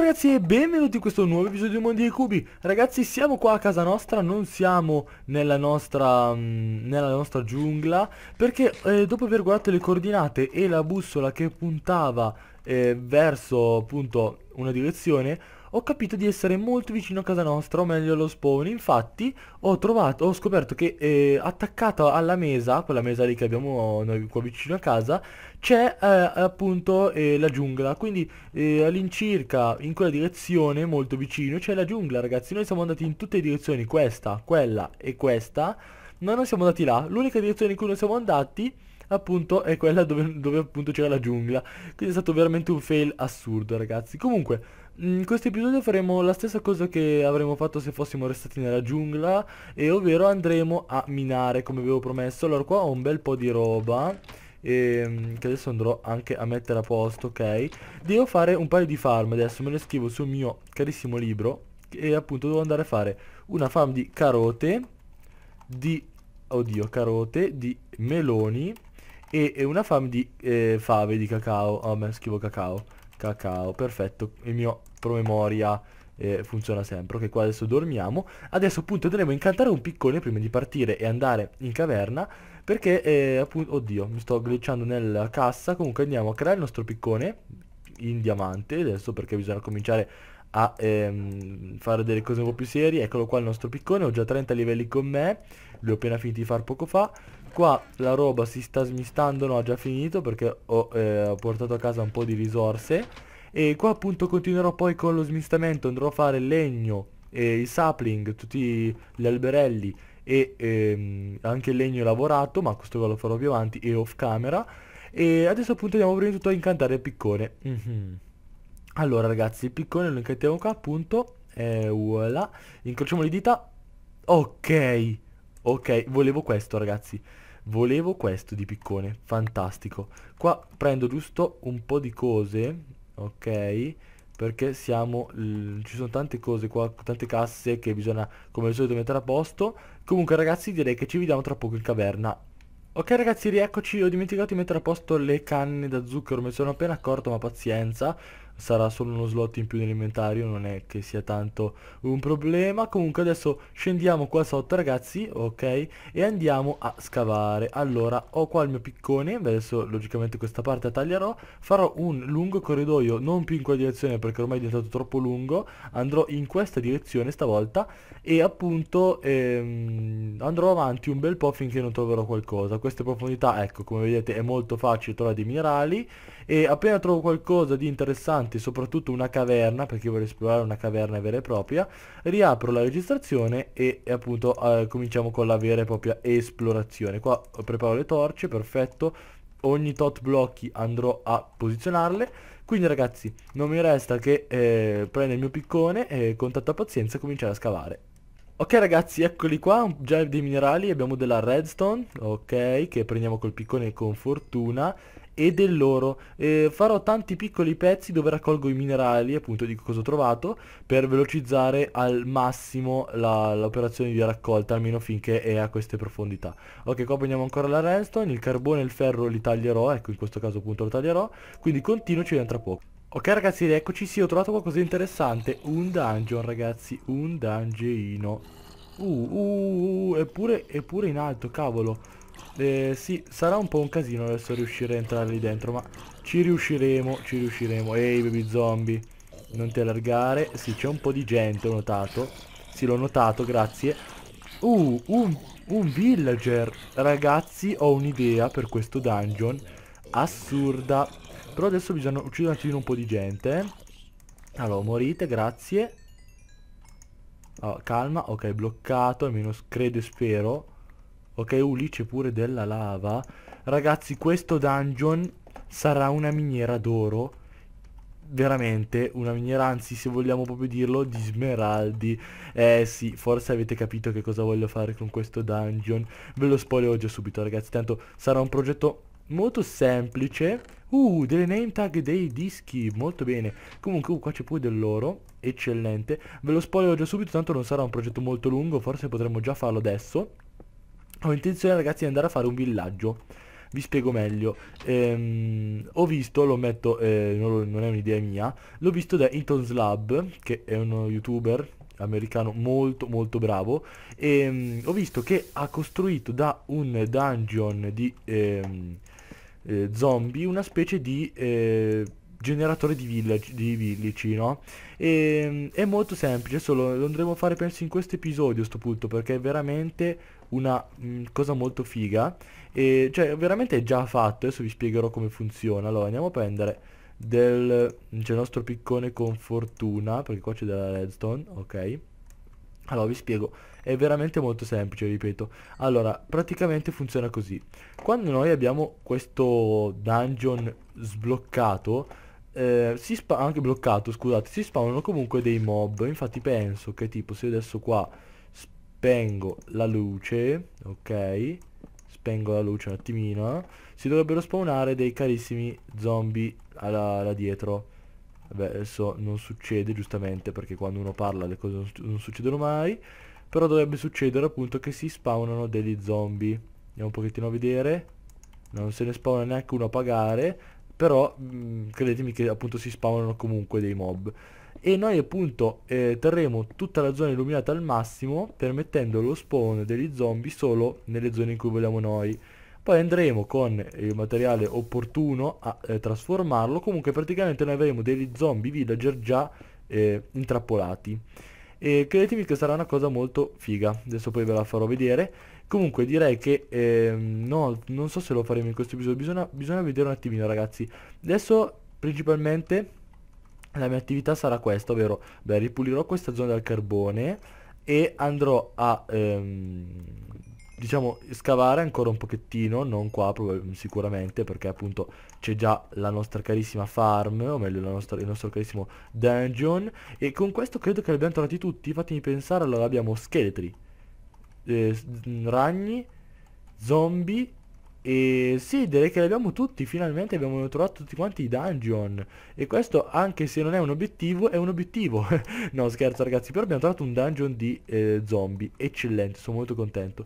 ragazzi e benvenuti in questo nuovo episodio di Mondi dei Cubi Ragazzi siamo qua a casa nostra, non siamo nella nostra, mh, mm, nella nostra giungla Perché eh, dopo aver guardato le coordinate e la bussola che puntava eh, verso appunto una direzione ho capito di essere molto vicino a casa nostra, o meglio allo spawn. Infatti ho trovato, ho scoperto che eh, attaccata alla mesa, quella mesa lì che abbiamo noi qua vicino a casa, c'è eh, appunto eh, la giungla. Quindi eh, all'incirca in quella direzione, molto vicino, c'è la giungla ragazzi. Noi siamo andati in tutte le direzioni, questa, quella e questa. Ma non siamo andati là. L'unica direzione in cui non siamo andati appunto è quella dove, dove appunto c'era la giungla quindi è stato veramente un fail assurdo ragazzi comunque Mm, in questo episodio faremo la stessa cosa che avremmo fatto se fossimo restati nella giungla E ovvero andremo a minare come avevo promesso Allora qua ho un bel po' di roba e, ehm, Che adesso andrò anche a mettere a posto, ok Devo fare un paio di farm adesso, me le scrivo sul mio carissimo libro E appunto devo andare a fare una farm di carote Di... oddio, carote Di meloni E, una farm di eh, fave, di cacao Oh, me scrivo cacao Cacao, perfetto, il mio promemoria eh, funziona sempre. Ok, qua adesso dormiamo. Adesso appunto dovremo incantare un piccone prima di partire e andare in caverna. Perché eh, appunto, oddio, mi sto glitchando nella cassa. Comunque andiamo a creare il nostro piccone in diamante adesso perché bisogna cominciare a ehm, fare delle cose un po' più serie eccolo qua il nostro piccone ho già 30 livelli con me li ho appena finiti di far poco fa qua la roba si sta smistando no ha già finito perché ho, eh, ho portato a casa un po' di risorse e qua appunto continuerò poi con lo smistamento andrò a fare il legno eh, i sapling tutti gli alberelli e ehm, anche il legno lavorato ma questo ve lo farò più avanti e off camera e adesso appunto andiamo prima di tutto a incantare il piccone mm -hmm. allora ragazzi il piccone lo incantiamo qua appunto e voilà incrociamo le dita ok ok volevo questo ragazzi volevo questo di piccone fantastico qua prendo giusto un po' di cose ok perché siamo ci sono tante cose qua tante casse che bisogna come al solito mettere a posto comunque ragazzi direi che ci vediamo tra poco in caverna ok ragazzi rieccoci ho dimenticato di mettere a posto le canne da zucchero me ne sono appena accorto ma pazienza sarà solo uno slot in più nell'inventario, non è che sia tanto un problema. Comunque adesso scendiamo qua sotto ragazzi, ok? E andiamo a scavare. Allora, ho qua il mio piccone, adesso logicamente questa parte la taglierò. Farò un lungo corridoio, non più in quella direzione perché ormai è diventato troppo lungo. Andrò in questa direzione stavolta e appunto ehm, andrò avanti un bel po' finché non troverò qualcosa. Queste profondità, ecco, come vedete è molto facile trovare dei minerali e appena trovo qualcosa di interessante davanti soprattutto una caverna, perché io voglio esplorare una caverna vera e propria, riapro la registrazione e, e appunto eh, cominciamo con la vera e propria esplorazione. Qua preparo le torce, perfetto, ogni tot blocchi andrò a posizionarle quindi ragazzi non mi resta che eh, prendere il mio piccone e con tanta pazienza cominciare a scavare Ok ragazzi eccoli qua già dei minerali abbiamo della redstone ok che prendiamo col piccone con fortuna e dell'oro. Eh, farò tanti piccoli pezzi dove raccolgo i minerali, appunto di cosa ho trovato, per velocizzare al massimo l'operazione di raccolta, almeno finché è a queste profondità. Ok, qua prendiamo ancora la redstone, il carbone e il ferro li taglierò, ecco in questo caso appunto lo taglierò, quindi continuo, ci vediamo poco. Ok ragazzi, eccoci, sì, ho trovato qualcosa di interessante, un dungeon ragazzi, un dungeonino. Uh, uh, uh, uh eppure, eppure in alto, cavolo. Eh, sì, sarà un po' un casino adesso riuscire a entrare lì dentro, ma ci riusciremo, ci riusciremo. Ehi, baby zombie, non ti allargare. Sì, c'è un po' di gente, ho notato. Sì, l'ho notato, grazie. Uh, un, un villager. Ragazzi, ho un'idea per questo dungeon. Assurda. Però adesso bisogna uccidere un attimino un po' di gente. Eh. Allora, morite, grazie. Oh, calma, ok, bloccato, almeno credo e spero. Ok, uh, lì c'è pure della lava. Ragazzi, questo dungeon sarà una miniera d'oro. Veramente, una miniera, anzi, se vogliamo proprio dirlo, di smeraldi. Eh sì, forse avete capito che cosa voglio fare con questo dungeon. Ve lo spoilerò già subito, ragazzi. Tanto sarà un progetto molto semplice. Uh, delle name tag dei dischi, molto bene. Comunque, uh, qua c'è pure dell'oro, eccellente. Ve lo spoilerò già subito, tanto non sarà un progetto molto lungo, forse potremmo già farlo adesso. Ho intenzione ragazzi di andare a fare un villaggio vi spiego meglio ehm, ho visto lo metto eh, non, non, è un'idea mia l'ho visto da Eaton Slab che è uno youtuber americano molto molto bravo e ehm, ho visto che ha costruito da un dungeon di ehm, eh, zombie una specie di eh, generatore di, village, di villici, no? E, ehm, è molto semplice, solo lo andremo a fare penso in questo episodio a sto punto, perché è veramente una mh, mm, cosa molto figa e cioè veramente è già fatto adesso vi spiegherò come funziona allora andiamo a prendere del c'è cioè, il nostro piccone con fortuna perché qua c'è della redstone ok allora vi spiego è veramente molto semplice ripeto allora praticamente funziona così quando noi abbiamo questo dungeon sbloccato eh, si spa anche bloccato scusate si spawnano comunque dei mob infatti penso che tipo se adesso qua spengo la luce, ok? Spengo la luce un attimino. Si dovrebbero spawnare dei carissimi zombie alla, là dietro. Vabbè, adesso non succede giustamente perché quando uno parla le cose non, non succedono mai. Però dovrebbe succedere appunto che si spawnano degli zombie. Andiamo un pochettino a vedere. Non se ne spawna neanche uno a pagare. Però mh, mm, credetemi che appunto si spawnano comunque dei mob e noi appunto eh, terremo tutta la zona illuminata al massimo permettendo lo spawn degli zombie solo nelle zone in cui vogliamo noi poi andremo con il materiale opportuno a eh, trasformarlo comunque praticamente noi avremo degli zombie villager già eh, intrappolati e credetemi che sarà una cosa molto figa adesso poi ve la farò vedere comunque direi che eh, no, non so se lo faremo in questo episodio bisogna, bisogna vedere un attimino ragazzi adesso principalmente la mia attività sarà questa, ovvero beh, ripulirò questa zona dal carbone e andrò a ehm, diciamo scavare ancora un pochettino, non qua sicuramente perché appunto c'è già la nostra carissima farm, o meglio nostra, il nostro carissimo dungeon e con questo credo che li abbiamo trovati tutti, fatemi pensare, allora abbiamo scheletri, eh, ragni, zombie e sì, direi che li abbiamo tutti, finalmente abbiamo trovato tutti quanti i dungeon E questo, anche se non è un obiettivo, è un obiettivo No scherzo ragazzi, però abbiamo trovato un dungeon di eh, zombie Eccellente, sono molto contento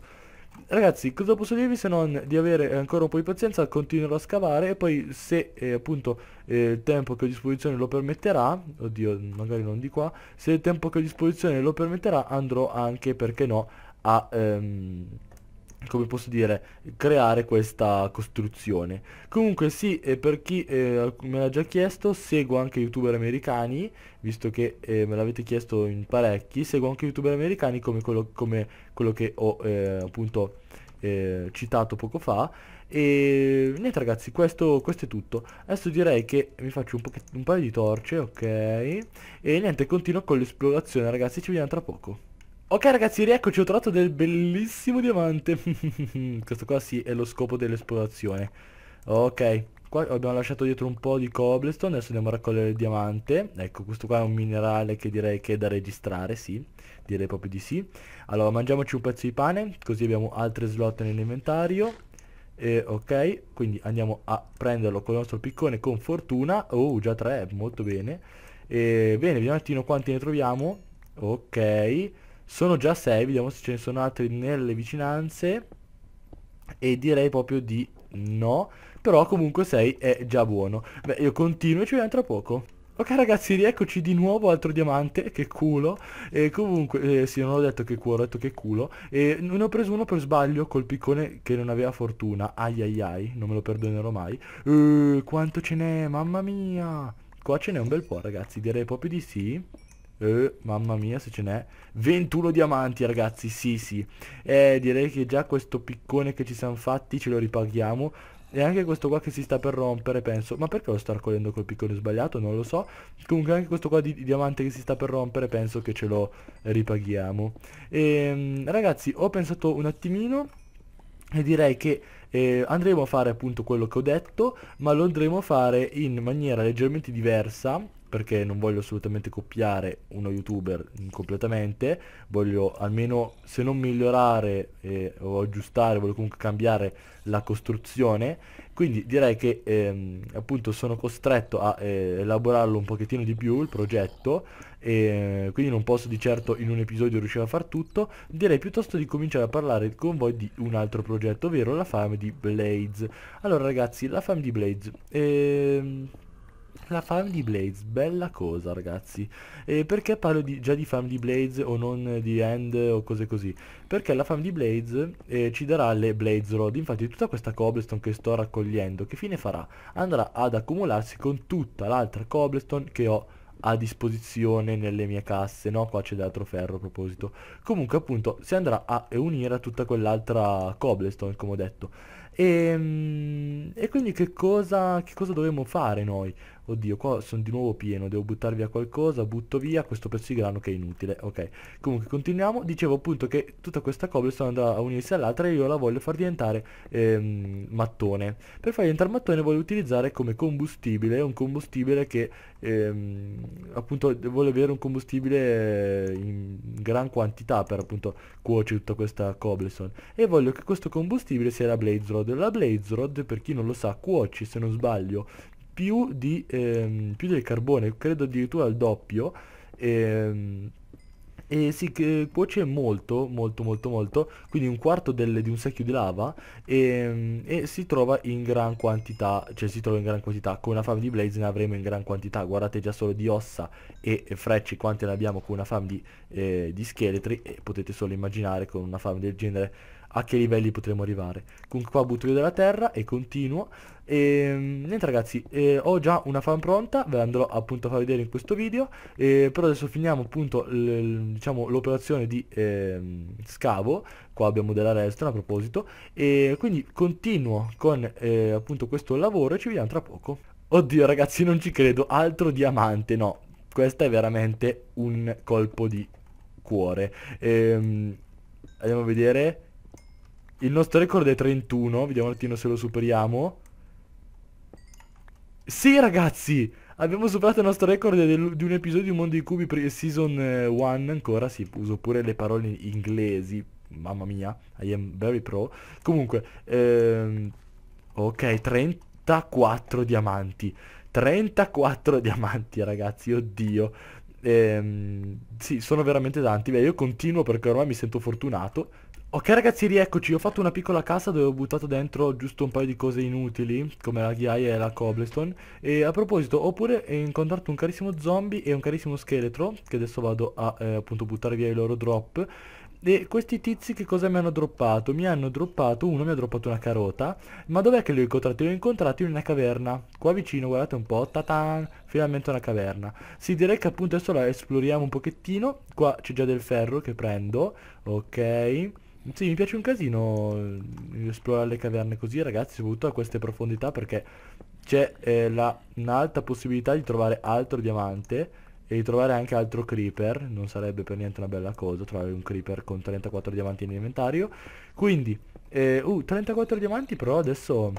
Ragazzi, cosa posso dirvi se non di avere ancora un po' di pazienza, continuerò a scavare e poi se eh, appunto eh, il tempo che ho a disposizione lo permetterà, oddio magari non di qua, se il tempo che ho a disposizione lo permetterà andrò anche, perché no, a... Ehm, come posso dire, creare questa costruzione. Comunque sì, per chi eh, me l'ha già chiesto, seguo anche youtuber americani, visto che eh, me l'avete chiesto in parecchi, seguo anche youtuber americani come quello, come quello che ho eh, appunto eh, citato poco fa. E niente ragazzi, questo, questo, è tutto. Adesso direi che mi faccio un, un paio di torce, ok? E niente, continuo con l'esplorazione ragazzi, ci vediamo tra poco. Ok ragazzi, rieccoci, ho trovato del bellissimo diamante. Questo qua sì, è lo scopo dell'esplorazione. Ok, qua abbiamo lasciato dietro un po' di cobblestone, adesso andiamo a raccogliere il diamante. Ecco, questo qua è un minerale che direi che è da registrare, sì. Direi proprio di sì. Allora, mangiamoci un pezzo di pane, così abbiamo altre slot nell'inventario. E, ok, quindi andiamo a prenderlo con il nostro piccone con fortuna. Oh, già tre, molto bene. E, bene, vediamo un attimo quanti ne troviamo. Ok. Sono già 6, vediamo se ce ne sono altri nelle vicinanze. E direi proprio di no. Però comunque 6 è già buono. Beh, io continuo e ci vediamo tra poco. Ok ragazzi, rieccoci di nuovo, altro diamante, che culo. E comunque, eh, sì, non ho detto che culo, ho detto che culo. E ne ho preso uno per sbaglio col piccone che non aveva fortuna. Ai ai ai, non me lo perdonerò mai. Uh, quanto ce n'è, mamma mia. Qua ce n'è un bel po' ragazzi, direi proprio di sì. Eh, mamma mia se ce n'è 21 diamanti ragazzi sì sì eh, direi che già questo piccone che ci siamo fatti ce lo ripaghiamo e anche questo qua che si sta per rompere penso ma perché lo sto raccogliendo col piccone sbagliato non lo so comunque anche questo qua di, di diamante che si sta per rompere penso che ce lo ripaghiamo e, ehm, ragazzi ho pensato un attimino e direi che eh, andremo a fare appunto quello che ho detto ma lo andremo a fare in maniera leggermente diversa perché non voglio assolutamente copiare uno youtuber completamente, voglio almeno se non migliorare eh, o aggiustare, voglio comunque cambiare la costruzione, quindi direi che ehm, appunto sono costretto a eh, elaborarlo un pochettino di più il progetto e eh, quindi non posso di certo in un episodio riuscire a far tutto, direi piuttosto di cominciare a parlare con voi di un altro progetto, ovvero la fame di Blades. Allora ragazzi, la fame di Blades... Ehm la Family Blades, bella cosa ragazzi. E perché parlo di, già di Family Blades o non di End o cose così? Perché la Family Blades eh, ci darà le Blades Rod, infatti tutta questa cobblestone che sto raccogliendo, che fine farà? Andrà ad accumularsi con tutta l'altra cobblestone che ho a disposizione nelle mie casse, no? Qua c'è d'altro ferro a proposito. Comunque appunto si andrà a unire a tutta quell'altra cobblestone come ho detto. E, ehm, e, quindi che cosa, che cosa dovremmo fare noi? Oddio, qua sono di nuovo pieno, devo buttare via qualcosa, butto via questo pezzo di grano che è inutile, ok. Comunque continuiamo, dicevo appunto che tutta questa cobblestone andrà a unirsi all'altra e io la voglio far diventare ehm, mattone. Per far diventare mattone voglio utilizzare come combustibile, un combustibile che ehm, appunto voglio avere un combustibile in gran quantità per appunto cuocere tutta questa cobblestone. E voglio che questo combustibile sia la blaze rod. La blaze rod, per chi non lo sa, cuoci se non sbaglio più, di, ehm, più del carbone, credo addirittura al doppio. Ehm, e si cuoce molto molto molto molto quindi un quarto del, di un secchio di lava e, ehm, e, si trova in gran quantità cioè si trova in gran quantità con una fame di blaze ne avremo in gran quantità guardate già solo di ossa e frecce quante ne abbiamo con una fame di, eh, di scheletri e potete solo immaginare con una fame del genere a che livelli potremo arrivare. Comunque qua butto io della terra e continuo. E, ehm, niente ragazzi, eh, ho già una fan pronta, ve la andrò appunto a far vedere in questo video, eh, però adesso finiamo appunto diciamo, l'operazione diciamo, di eh, scavo, qua abbiamo della resta a proposito, e quindi continuo con eh, appunto questo lavoro e ci vediamo tra poco. Oddio ragazzi non ci credo, altro diamante, no, questo è veramente un colpo di cuore. Ehm, andiamo a vedere il nostro record è 31, vediamo un attimo se lo superiamo. Sì ragazzi, abbiamo superato il nostro record di un episodio di un Mondo di Cubi Season 1 eh, ancora, sì, uso pure le parole inglesi, mamma mia, I am very pro. Comunque, ehm, ok, 34 diamanti, 34 diamanti ragazzi, oddio. Ehm, sì, sono veramente tanti, beh io continuo perché ormai mi sento fortunato Ok ragazzi rieccoci, ho fatto una piccola cassa dove ho buttato dentro giusto un paio di cose inutili come la ghiaia e la cobblestone e a proposito ho pure incontrato un carissimo zombie e un carissimo scheletro che adesso vado a eh, appunto buttare via i loro drop e questi tizi che cosa mi hanno droppato? Mi hanno droppato, uno mi ha droppato una carota, ma dov'è che li ho incontrati? Li ho incontrati in una caverna, qua vicino, guardate un po', tatan, finalmente una caverna. Sì, direi che appunto adesso la esploriamo un pochettino, qua c'è già del ferro che prendo, ok... Sì, mi piace un casino mm, esplorare le caverne così ragazzi, soprattutto a queste profondità perché c'è eh, un'alta possibilità di trovare altro diamante e di trovare anche altro creeper, non sarebbe per niente una bella cosa trovare un creeper con 34 diamanti in inventario, quindi, eh, uh, 34 diamanti però adesso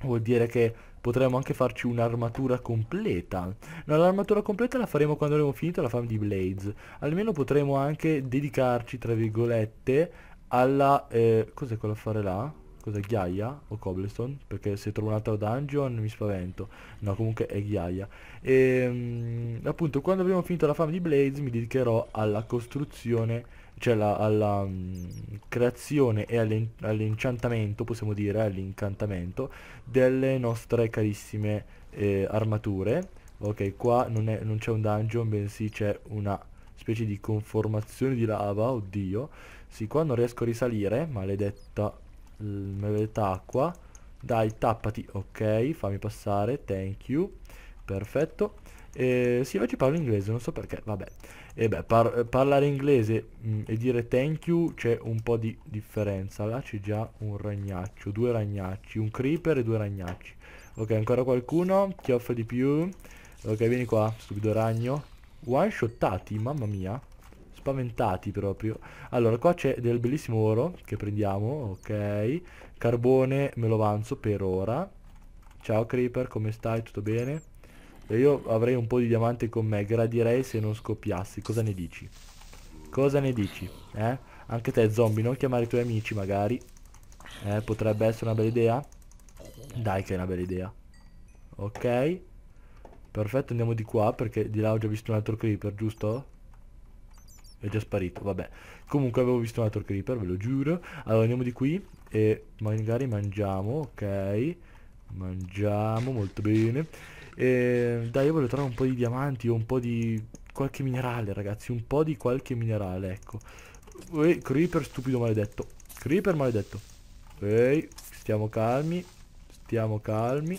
vuol dire che potremmo anche farci un'armatura completa. No, l'armatura completa la faremo quando avremo finito la farm di Blades. Almeno potremo anche dedicarci, tra virgolette, alla... Eh, cos'è quello a fare là? Cos'è? Ghiaia o cobblestone? Perché se trovo un altro dungeon mi spavento. No, comunque è ghiaia. E, ehm, mh, appunto, quando abbiamo finito la fame di Blaze mi dedicherò alla costruzione cioè la, alla mh, mm, creazione e all'incantamento, all possiamo dire, all'incantamento delle nostre carissime eh, armature. Ok, qua non c'è un dungeon, bensì c'è una specie di conformazione di lava, oddio, sì, qua non riesco a risalire, maledetta, maledetta acqua. Dai, tappati, ok, fammi passare, thank you, perfetto. Eh, sì, oggi parlo inglese, non so perché, vabbè. E beh, par parlare inglese mh, mm, e dire thank you c'è un po' di differenza. Là c'è già un ragnaccio, due ragnacci, un creeper e due ragnacci. Ok, ancora qualcuno? Chi offre di più? Ok, vieni qua, stupido ragno. One shottati, mamma mia spaventati proprio. Allora, qua c'è del bellissimo oro che prendiamo, ok. Carbone me lo avanzo per ora. Ciao Creeper, come stai? Tutto bene? E io avrei un po' di diamante con me, gradirei se non scoppiassi. Cosa ne dici? Cosa ne dici? Eh? Anche te zombie, non chiamare i tuoi amici magari. Eh, potrebbe essere una bella idea. Dai che è una bella idea. Ok. Perfetto, andiamo di qua perché di là ho già visto un altro creeper, giusto? è già sparito, vabbè. Comunque avevo visto un altro creeper, ve lo giuro. Allora andiamo di qui e magari mangiamo, ok. Mangiamo, molto bene. E dai, io voglio trovare un po' di diamanti o un po' di qualche minerale, ragazzi. Un po' di qualche minerale, ecco. Ehi, creeper stupido maledetto. Creeper maledetto. Ehi, stiamo calmi. Stiamo calmi.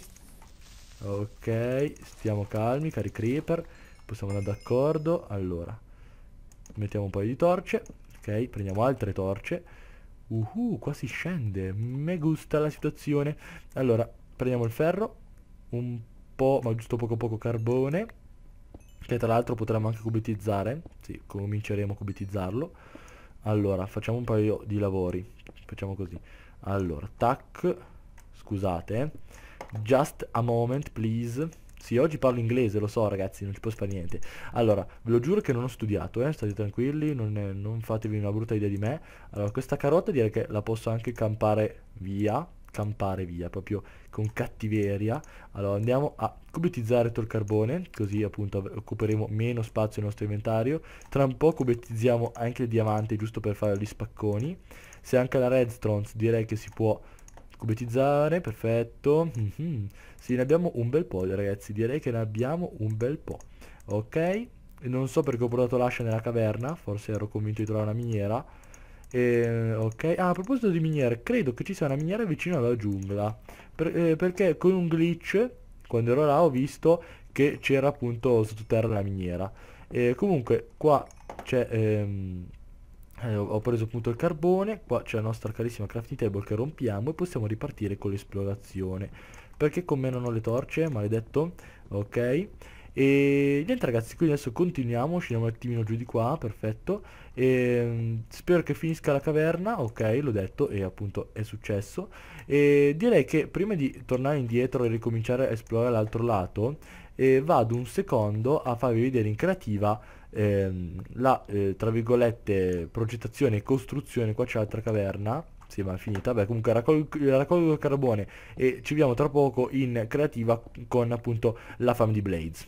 Ok, stiamo calmi, cari creeper. Possiamo andare d'accordo. Allora mettiamo un paio di torce ok prendiamo altre torce uhu qua si scende me gusta la situazione allora prendiamo il ferro un po' ma giusto poco poco carbone che tra l'altro potremmo anche cubitizzare sì cominceremo a cubitizzarlo allora facciamo un paio di lavori facciamo così allora tac scusate eh. just a moment please sì, oggi parlo inglese, lo so ragazzi, non ci posso fare niente. Allora, ve lo giuro che non ho studiato, eh, state tranquilli, non, è, non fatevi una brutta idea di me. Allora, questa carota direi che la posso anche campare via, campare via, proprio con cattiveria. Allora andiamo a cubetizzare tutto il carbone, così appunto occuperemo meno spazio nel nostro inventario. Tra un po' cubetizziamo anche il diamante giusto per fare gli spacconi. Se anche la redstone direi che si può Cubetizzare, perfetto. Mm -hmm. Sì, ne abbiamo un bel po', ragazzi. Direi che ne abbiamo un bel po'. Ok. Non so perché ho portato l'ascia nella caverna. Forse ero convinto di trovare una miniera. E, ehm, ok. Ah, a proposito di miniere, credo che ci sia una miniera vicino alla giungla. Per, eh, perché con un glitch, quando ero là, ho visto che c'era appunto sottoterra la miniera. E eh, comunque, qua c'è... Ehm, eh, ho preso appunto il carbone, qua c'è la nostra carissima crafting table che rompiamo e possiamo ripartire con l'esplorazione. Perché con me non ho le torce, maledetto, ok? E niente ragazzi, quindi adesso continuiamo, scendiamo un attimino giù di qua, perfetto. E, ehm, spero che finisca la caverna, ok, l'ho detto e appunto è successo. E direi che prima di tornare indietro e ricominciare a esplorare l'altro lato, eh, vado un secondo a farvi vedere in creativa ehm, la eh, tra virgolette progettazione e costruzione qua c'è l'altra caverna sì ma è finita beh comunque raccol raccolgo il carbone e ci vediamo tra poco in creativa con appunto la fam di Blades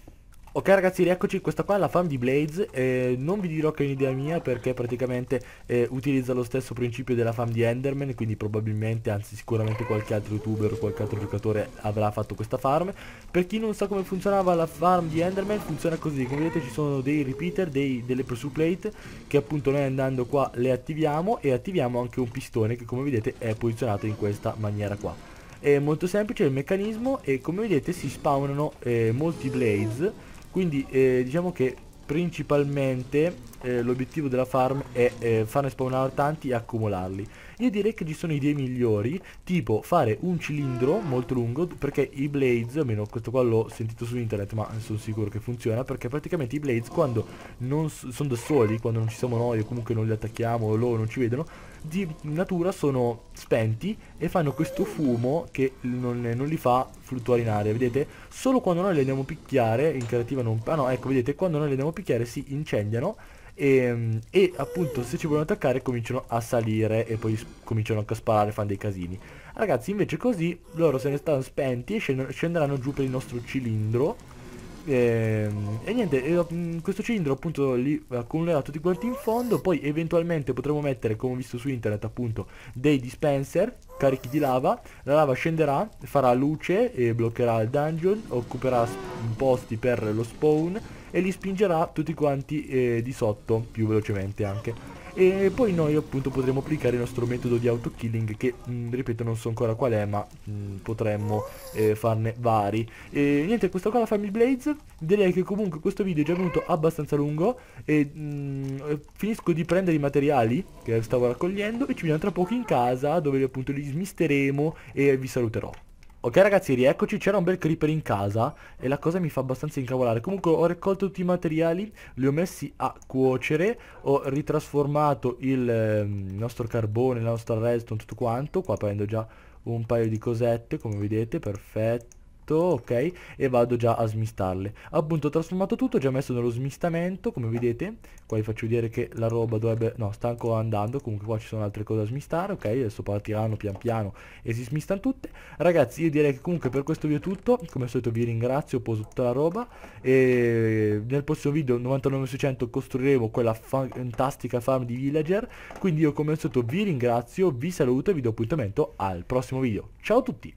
Ok ragazzi rieccoci, questa qua è la farm di Blaze, eh, non vi dirò che è un'idea mia perché praticamente eh, utilizza lo stesso principio della farm di Enderman, quindi probabilmente, anzi sicuramente qualche altro youtuber o qualche altro giocatore avrà fatto questa farm. Per chi non sa come funzionava la farm di Enderman funziona così, come vedete ci sono dei repeater, dei, delle pressure plate che appunto noi andando qua le attiviamo e attiviamo anche un pistone che come vedete è posizionato in questa maniera qua. È molto semplice il meccanismo e come vedete si spawnano eh, molti blaze quindi eh, diciamo che principalmente eh, l'obiettivo della farm è eh, farne spawnare tanti e accumularli io direi che ci sono idee migliori tipo fare un cilindro molto lungo perché i blades almeno questo qua l'ho sentito su internet ma sono sicuro che funziona perché praticamente i blades quando non sono da soli quando non ci siamo noi o comunque non li attacchiamo o loro non ci vedono di natura sono spenti e fanno questo fumo che non, non, li fa fluttuare in aria, vedete? Solo quando noi li andiamo a picchiare, in creativa non... Ah no, ecco, vedete, quando noi li andiamo a picchiare si incendiano e, e, appunto se ci vogliono attaccare cominciano a salire e poi cominciano anche a sparare, fanno dei casini. Ragazzi invece così loro se ne stanno spenti e scenderanno giù per il nostro cilindro e, ehm, e niente, e, mm, questo cilindro appunto li accumulerà tutti quanti in fondo, poi eventualmente potremo mettere, come ho visto su internet appunto, dei dispenser carichi di lava, la lava scenderà, farà luce e bloccherà il dungeon, occuperà mm, posti per lo spawn e li spingerà tutti quanti eh, di sotto più velocemente anche e poi noi appunto potremo applicare il nostro metodo di auto killing che mh, mm, ripeto non so ancora qual è ma mh, mm, potremmo eh, farne vari e niente questa qua la Family Blades direi che comunque questo video è già venuto abbastanza lungo e mh, mm, eh, finisco di prendere i materiali che stavo raccogliendo e ci vediamo tra poco in casa dove appunto li smisteremo e vi saluterò Ok ragazzi rieccoci, c'era un bel creeper in casa e la cosa mi fa abbastanza incavolare Comunque ho raccolto tutti i materiali, li ho messi a cuocere Ho ritrasformato il ehm, nostro carbone, la nostra redstone, tutto quanto Qua prendo già un paio di cosette come vedete, perfetto fatto, ok, e vado già a smistarle. Appunto ho trasformato tutto, ho già messo nello smistamento, come vedete, qua vi faccio vedere che la roba dovrebbe, no, sta ancora andando, comunque qua ci sono altre cose da smistare, ok, adesso partiranno pian piano e si smistano tutte. Ragazzi, io direi che comunque per questo video è tutto, come al solito vi ringrazio, ho posto tutta la roba, e nel prossimo video, 99600, costruiremo quella fantastica farm di villager, quindi io come al solito vi ringrazio, vi saluto e vi do appuntamento al prossimo video. Ciao a tutti!